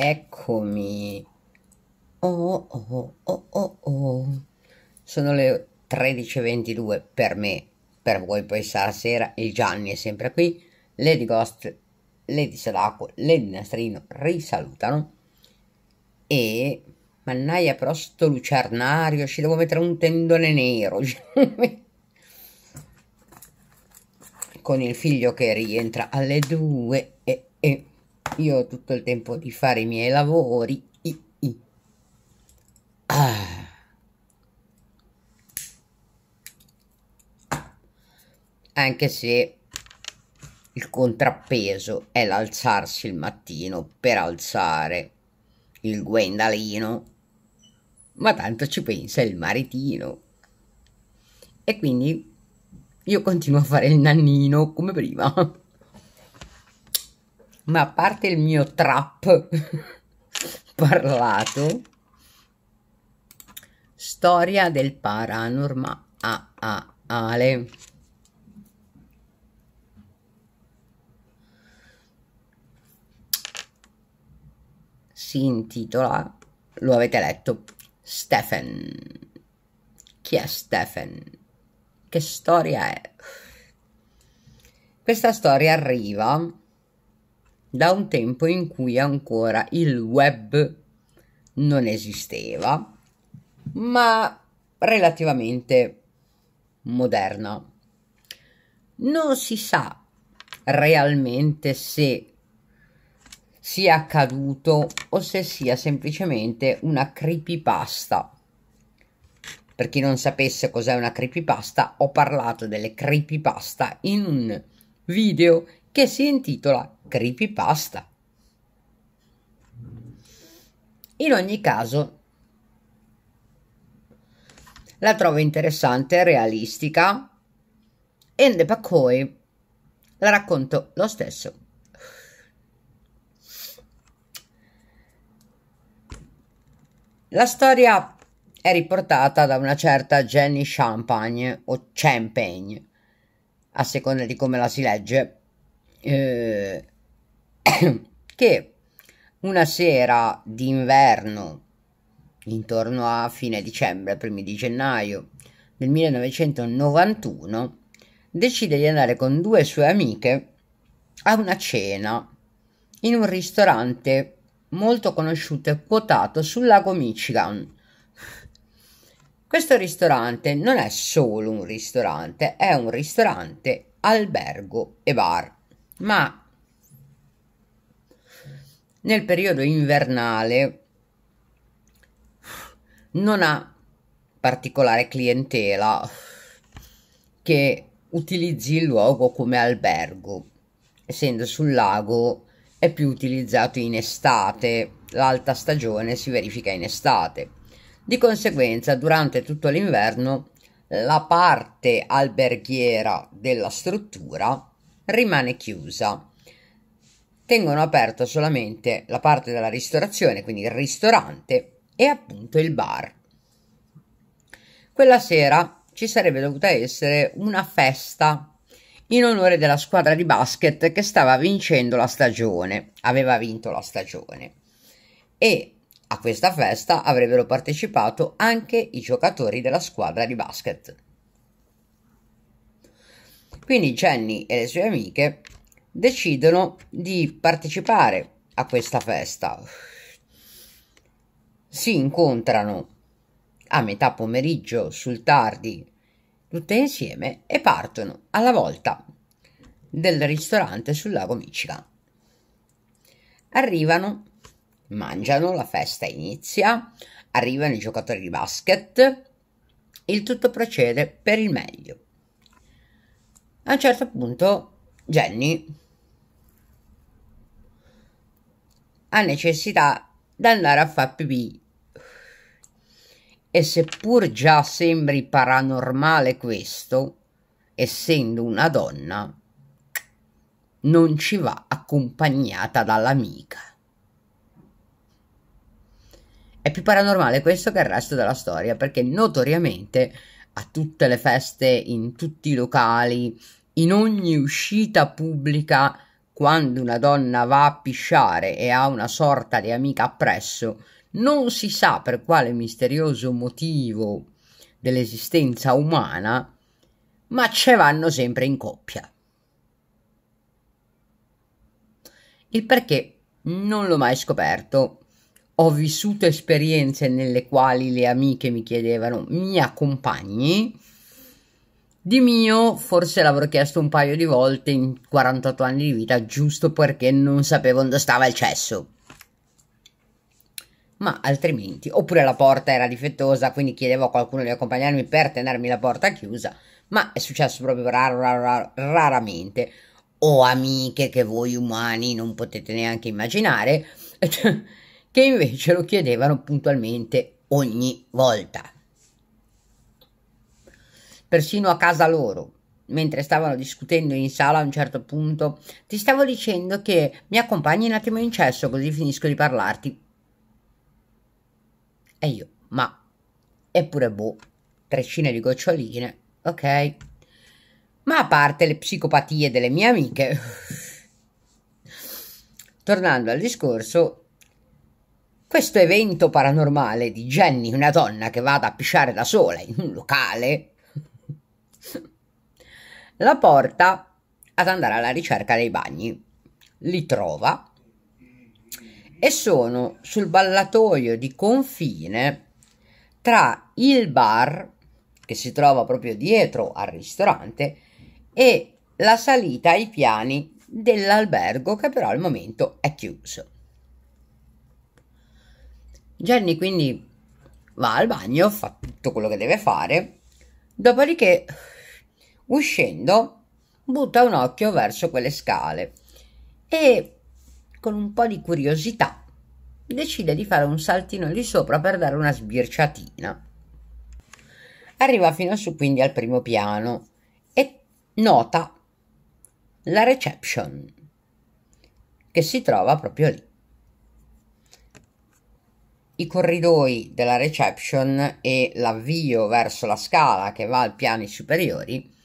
Eccomi. Oh, oh, oh, oh, oh. Sono le 13.22 per me, per voi poi sarà sera e Gianni è sempre qui. Lady Ghost, Lady Sadako, Lady Nastrino risalutano. E... Mannaia però sto lucernario, ci devo mettere un tendone nero. Con il figlio che rientra alle due e... e io ho tutto il tempo di fare i miei lavori. I, i. Ah. Anche se il contrappeso è l'alzarsi il mattino per alzare il guendalino, ma tanto ci pensa il maritino. E quindi io continuo a fare il nannino come prima ma a parte il mio trap parlato, storia del paranormale. Ah, Ale. Si intitola, lo avete letto, Stephen. Chi è Stephen? Che storia è? Questa storia arriva da un tempo in cui ancora il web non esisteva, ma relativamente moderna. Non si sa realmente se sia accaduto o se sia semplicemente una creepypasta. Per chi non sapesse cos'è una creepypasta, ho parlato delle creepypasta in un video che si intitola Creepypasta. In ogni caso, la trovo interessante, realistica e poi la racconto lo stesso. La storia è riportata da una certa Jenny Champagne o Champagne, a seconda di come la si legge, eh, che una sera d'inverno, intorno a fine dicembre, primi di gennaio del 1991, decide di andare con due sue amiche a una cena in un ristorante molto conosciuto e quotato sul lago Michigan. Questo ristorante non è solo un ristorante, è un ristorante, albergo e bar ma nel periodo invernale non ha particolare clientela che utilizzi il luogo come albergo, essendo sul lago è più utilizzato in estate, l'alta stagione si verifica in estate. Di conseguenza, durante tutto l'inverno, la parte alberghiera della struttura rimane chiusa. Tengono aperto solamente la parte della ristorazione, quindi il ristorante e appunto il bar. Quella sera ci sarebbe dovuta essere una festa in onore della squadra di basket che stava vincendo la stagione, aveva vinto la stagione. E a questa festa avrebbero partecipato anche i giocatori della squadra di basket. Quindi Jenny e le sue amiche decidono di partecipare a questa festa. Si incontrano a metà pomeriggio sul tardi tutte insieme e partono alla volta del ristorante sul lago Michigan. Arrivano, mangiano, la festa inizia, arrivano i giocatori di basket, il tutto procede per il meglio. A un certo punto Jenny ha necessità di andare a fare pipì. E seppur già sembri paranormale questo, essendo una donna, non ci va accompagnata dall'amica. È più paranormale questo che il resto della storia, perché notoriamente a tutte le feste, in tutti i locali, in ogni uscita pubblica, quando una donna va a pisciare e ha una sorta di amica appresso, non si sa per quale misterioso motivo dell'esistenza umana, ma ce vanno sempre in coppia. Il perché non l'ho mai scoperto. Ho vissuto esperienze nelle quali le amiche mi chiedevano mi accompagni di mio, forse l'avrò chiesto un paio di volte in 48 anni di vita, giusto perché non sapevo dove stava il cesso. Ma altrimenti, oppure la porta era difettosa, quindi chiedevo a qualcuno di accompagnarmi per tenermi la porta chiusa, ma è successo proprio raro, raro, raro, raramente. O amiche che voi umani non potete neanche immaginare, che invece lo chiedevano puntualmente ogni volta persino a casa loro mentre stavano discutendo in sala a un certo punto, ti stavo dicendo che mi accompagni un attimo in cesso così finisco di parlarti. E io, ma... Eppure boh, trecine di goccioline, ok? Ma a parte le psicopatie delle mie amiche... Tornando al discorso, questo evento paranormale di Jenny, una donna che vada a pisciare da sola in un locale, la porta ad andare alla ricerca dei bagni. Li trova e sono sul ballatoio di confine tra il bar, che si trova proprio dietro al ristorante, e la salita ai piani dell'albergo che però al momento è chiuso. Jenny quindi va al bagno, fa tutto quello che deve fare, dopodiché Uscendo, butta un occhio verso quelle scale e, con un po' di curiosità, decide di fare un saltino lì sopra per dare una sbirciatina. Arriva fino su quindi al primo piano e nota la reception che si trova proprio lì. I corridoi della reception e l'avvio verso la scala che va ai piani superiori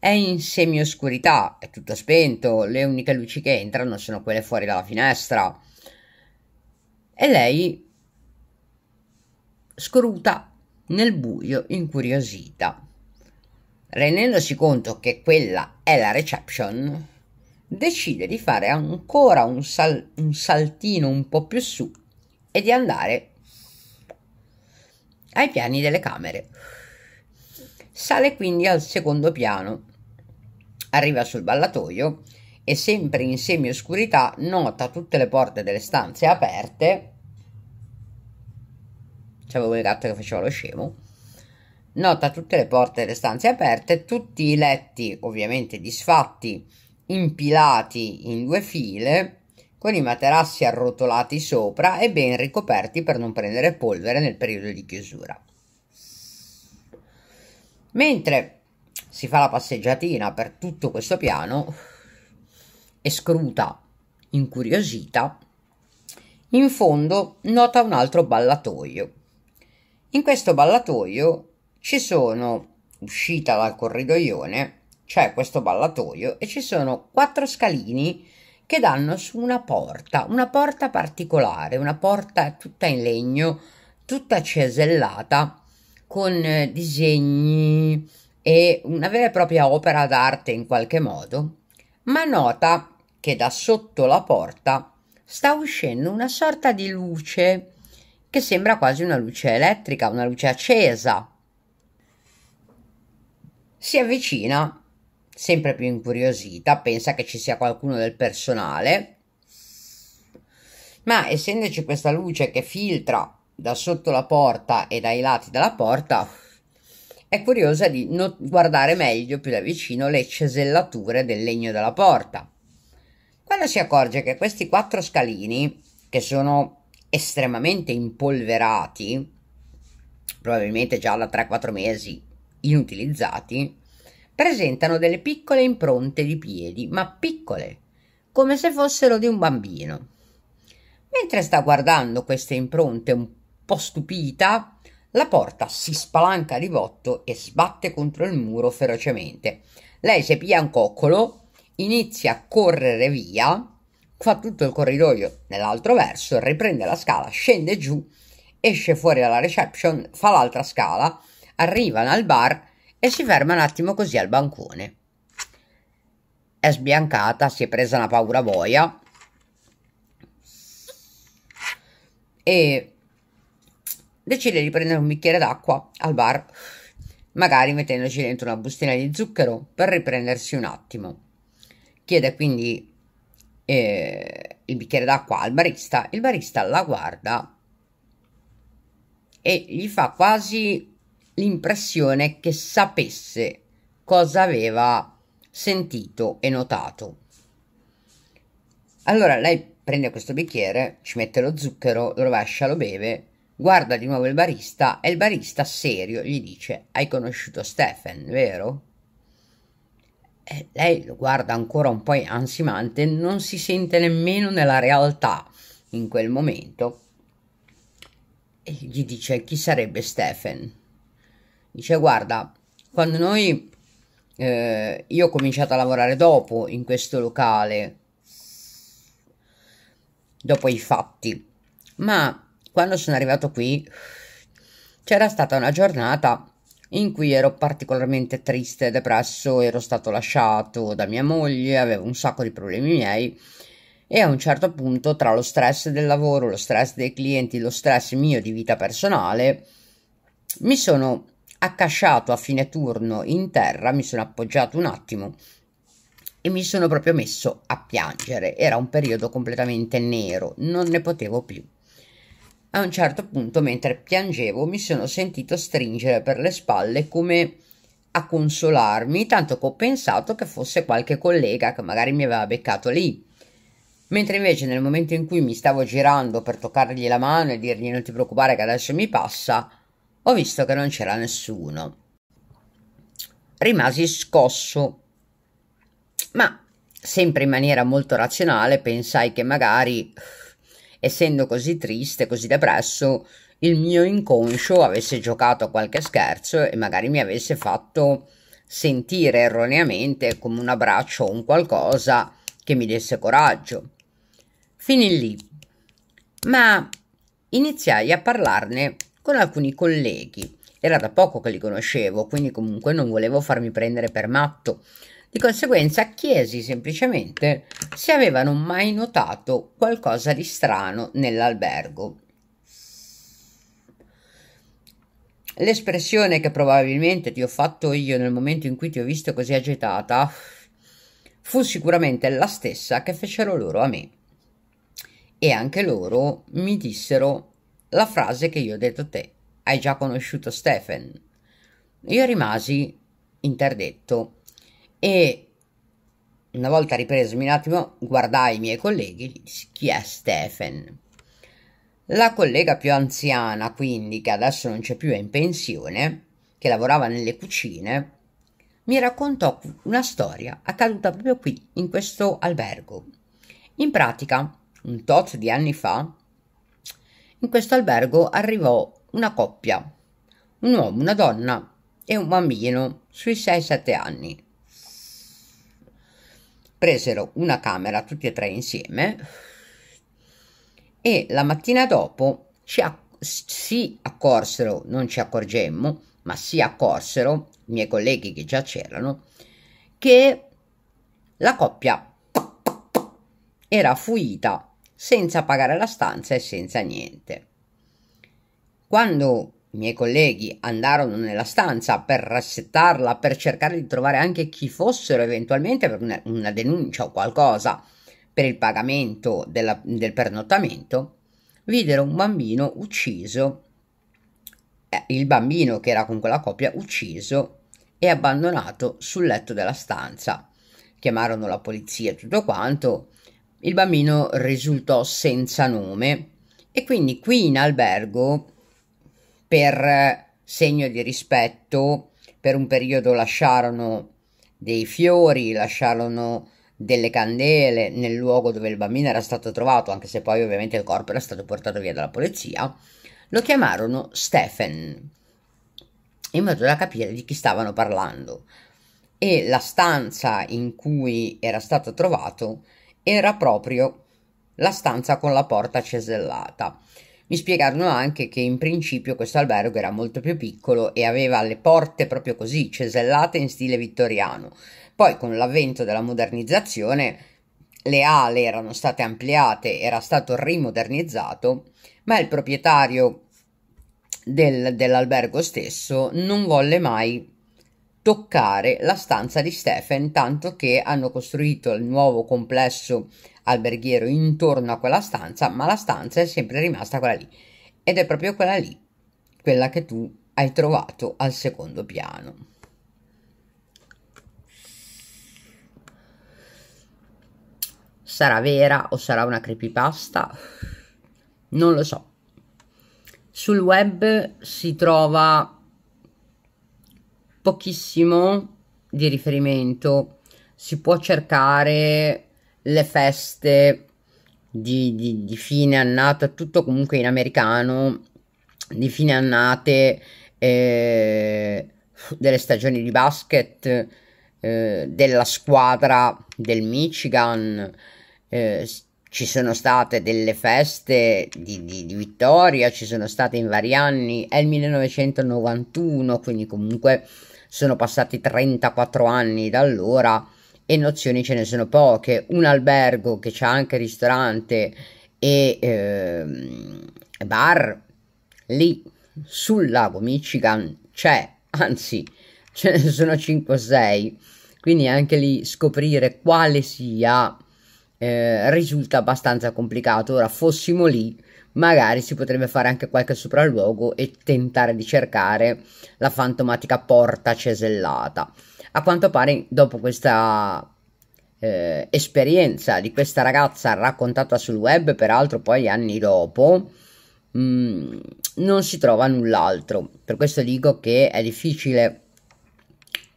è in semioscurità, è tutto spento, le uniche luci che entrano sono quelle fuori dalla finestra. E lei scruta nel buio, incuriosita. Rendendosi conto che quella è la reception, decide di fare ancora un, sal un saltino un po' più su e di andare ai piani delle camere. Sale quindi al secondo piano Arriva sul ballatoio e sempre in semioscurità nota tutte le porte delle stanze aperte. C'avevo il gatto che faceva lo scemo. Nota tutte le porte delle stanze aperte, tutti i letti ovviamente disfatti, impilati in due file, con i materassi arrotolati sopra e ben ricoperti per non prendere polvere nel periodo di chiusura. Mentre si fa la passeggiatina per tutto questo piano e scruta, incuriosita, in fondo nota un altro ballatoio. In questo ballatoio ci sono, uscita dal corridoione, c'è questo ballatoio e ci sono quattro scalini che danno su una porta, una porta particolare, una porta tutta in legno, tutta cesellata, con eh, disegni e una vera e propria opera d'arte in qualche modo, ma nota che da sotto la porta sta uscendo una sorta di luce che sembra quasi una luce elettrica, una luce accesa. Si avvicina, sempre più incuriosita, pensa che ci sia qualcuno del personale, ma essendoci questa luce che filtra da sotto la porta e dai lati della porta, è curiosa di not- guardare meglio più da vicino le cesellature del legno della porta. Quando si accorge che questi quattro scalini, che sono estremamente impolverati, probabilmente già da 3-4 mesi inutilizzati, presentano delle piccole impronte di piedi, ma piccole, come se fossero di un bambino. Mentre sta guardando queste impronte un po' stupita, la porta si spalanca di botto e sbatte contro il muro ferocemente. Lei si piglia un coccolo, inizia a correre via, fa tutto il corridoio nell'altro verso, riprende la scala, scende giù, esce fuori dalla reception, fa l'altra scala, arriva al bar e si ferma un attimo così al bancone. È sbiancata, si è presa una paura boia e decide di prendere un bicchiere d'acqua al bar, magari mettendoci dentro una bustina di zucchero per riprendersi un attimo. Chiede quindi eh, il bicchiere d'acqua al barista, il barista la guarda e gli fa quasi l'impressione che sapesse cosa aveva sentito e notato. Allora lei prende questo bicchiere, ci mette lo zucchero, lo rovescia, lo beve Guarda di nuovo il barista e il barista serio gli dice Hai conosciuto Stephen, vero? E lei lo guarda ancora un po' ansimante, non si sente nemmeno nella realtà in quel momento e gli dice chi sarebbe Stephen. Dice guarda, quando noi, eh, io ho cominciato a lavorare dopo in questo locale, dopo i fatti, ma quando sono arrivato qui c'era stata una giornata in cui ero particolarmente triste e depresso, ero stato lasciato da mia moglie, avevo un sacco di problemi miei e a un certo punto tra lo stress del lavoro, lo stress dei clienti, lo stress mio di vita personale, mi sono accasciato a fine turno in terra, mi sono appoggiato un attimo e mi sono proprio messo a piangere. Era un periodo completamente nero, non ne potevo più. A un certo punto, mentre piangevo, mi sono sentito stringere per le spalle come a consolarmi, tanto che ho pensato che fosse qualche collega che magari mi aveva beccato lì. Mentre invece nel momento in cui mi stavo girando per toccargli la mano e dirgli non ti preoccupare che adesso mi passa, ho visto che non c'era nessuno. Rimasi scosso, ma sempre in maniera molto razionale pensai che magari essendo così triste, così depresso, il mio inconscio avesse giocato a qualche scherzo e magari mi avesse fatto sentire erroneamente come un abbraccio o un qualcosa che mi desse coraggio. Finì lì. Ma iniziai a parlarne con alcuni colleghi. Era da poco che li conoscevo, quindi comunque non volevo farmi prendere per matto. Di conseguenza chiesi semplicemente se avevano mai notato qualcosa di strano nell'albergo. L'espressione che probabilmente ti ho fatto io nel momento in cui ti ho visto così agitata fu sicuramente la stessa che fecero loro a me. E anche loro mi dissero la frase che io ho detto a te. Hai già conosciuto Stephen. Io rimasi interdetto e una volta ripresomi un attimo guardai i miei colleghi e gli dissi chi è Stephen. La collega più anziana, quindi, che adesso non c'è più, è in pensione, che lavorava nelle cucine, mi raccontò una storia accaduta proprio qui, in questo albergo. In pratica, un tot di anni fa, in questo albergo arrivò una coppia, un uomo, una donna e un bambino sui 6-7 anni presero una camera tutti e tre insieme e la mattina dopo ci acc- si accorsero, non ci accorgemmo, ma si accorsero, i miei colleghi che già c'erano, che la coppia era fuita senza pagare la stanza e senza niente. Quando i miei colleghi andarono nella stanza per rassettarla, per cercare di trovare anche chi fossero eventualmente per una, una denuncia o qualcosa per il pagamento della, del pernottamento. Videro un bambino ucciso, eh, il bambino che era con quella coppia ucciso e abbandonato sul letto della stanza. Chiamarono la polizia e tutto quanto. Il bambino risultò senza nome e quindi qui in albergo per eh, segno di rispetto per un periodo lasciarono dei fiori, lasciarono delle candele nel luogo dove il bambino era stato trovato, anche se poi ovviamente il corpo era stato portato via dalla polizia, lo chiamarono Stephen, in modo da capire di chi stavano parlando. E la stanza in cui era stato trovato era proprio la stanza con la porta cesellata. Mi spiegarono anche che in principio questo albergo era molto più piccolo e aveva le porte proprio così, cesellate in stile vittoriano. Poi con l'avvento della modernizzazione le ale erano state ampliate, era stato rimodernizzato, ma il proprietario del, dell'albergo stesso non volle mai toccare la stanza di Stephen, tanto che hanno costruito il nuovo complesso alberghiero intorno a quella stanza, ma la stanza è sempre rimasta quella lì. Ed è proprio quella lì, quella che tu hai trovato al secondo piano. Sarà vera o sarà una creepypasta? Non lo so. Sul web si trova pochissimo di riferimento, si può cercare le feste di, di, di fine annata, tutto comunque in americano, di fine annate, eh, delle stagioni di basket, eh, della squadra del Michigan, eh, ci sono state delle feste di, di, di, vittoria, ci sono state in vari anni, è il 1991, quindi comunque sono passati 34 anni da allora e nozioni ce ne sono poche. Un albergo che c'ha anche ristorante e eh, bar, lì sul lago Michigan c'è, anzi ce ne sono 5 o 6, quindi anche lì scoprire quale sia eh, risulta abbastanza complicato. Ora fossimo lì magari si potrebbe fare anche qualche sopralluogo e tentare di cercare la fantomatica porta cesellata. A quanto pare, dopo questa eh, esperienza di questa ragazza raccontata sul web, peraltro poi anni dopo, mh, mm, non si trova null'altro. Per questo dico che è difficile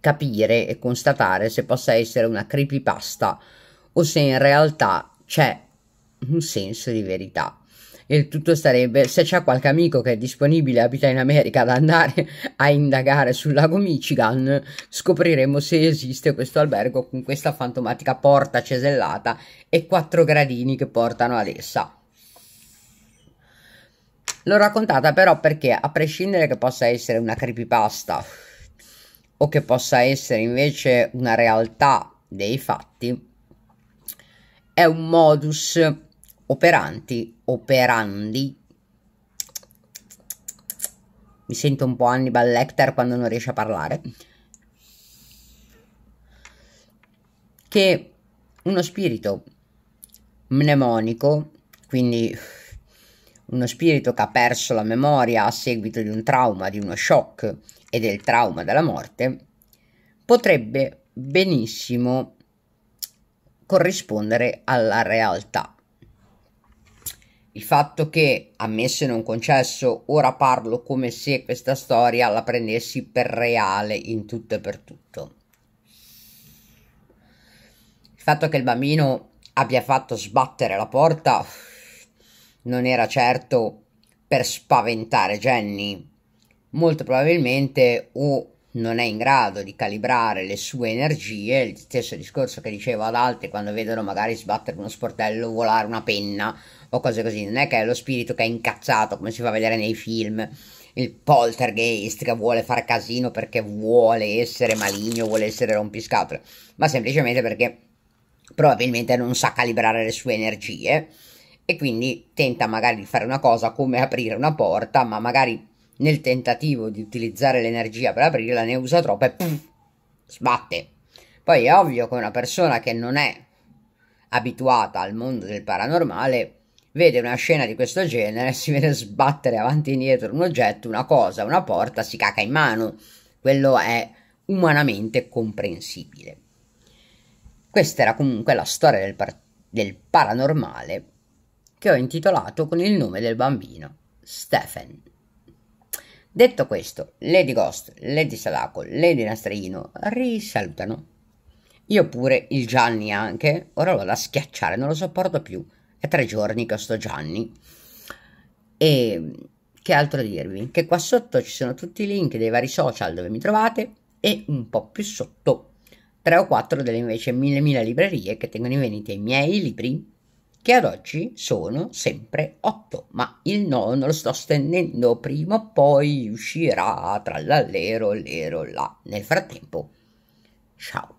capire e constatare se possa essere una creepypasta o se in realtà c'è un senso di verità e il tutto sarebbe se c'è qualche amico che è disponibile, e abita in America, ad andare a indagare sul lago Michigan, scopriremo se esiste questo albergo con questa fantomatica porta cesellata e quattro gradini che portano ad essa. L'ho raccontata però perché, a prescindere che possa essere una creepypasta o che possa essere invece una realtà dei fatti, è un modus operanti, operandi. Mi sento un po' Hannibal Lecter quando non riesce a parlare. Che uno spirito mnemonico, quindi uno spirito che ha perso la memoria a seguito di un trauma, di uno shock e del trauma della morte, potrebbe benissimo corrispondere alla realtà il fatto che, ammesso non concesso, ora parlo come se questa storia la prendessi per reale in tutto e per tutto. Il fatto che il bambino abbia fatto sbattere la porta non era certo per spaventare Jenny, molto probabilmente o non è in grado di calibrare le sue energie, il stesso discorso che dicevo ad altri quando vedono magari sbattere uno sportello, volare una penna o cose così, non è che è lo spirito che è incazzato come si fa vedere nei film, il poltergeist che vuole fare casino perché vuole essere maligno, vuole essere rompiscatole, ma semplicemente perché probabilmente non sa calibrare le sue energie e quindi tenta magari di fare una cosa come aprire una porta, ma magari nel tentativo di utilizzare l'energia per aprirla ne usa troppa e puff, sbatte. Poi è ovvio che una persona che non è abituata al mondo del paranormale vede una scena di questo genere, si vede sbattere avanti e indietro un oggetto, una cosa, una porta, si caca in mano. Quello è umanamente comprensibile. Questa era comunque la storia del, par del paranormale che ho intitolato con il nome del bambino, Stephen. Detto questo, Lady Ghost, Lady Salaco, Lady Nastrino risalutano. Io pure, il Gianni anche, ora lo vado a schiacciare, non lo sopporto più. È tre giorni che ho sto Gianni. E che altro dirvi? Che qua sotto ci sono tutti i link dei vari social dove mi trovate e un po' più sotto tre o quattro delle invece mille mille librerie che tengono in vendita i miei libri che ad oggi sono sempre 8, ma il 9 lo sto stendendo prima o poi uscirà tra l'allero l'ero là. Nel frattempo, ciao.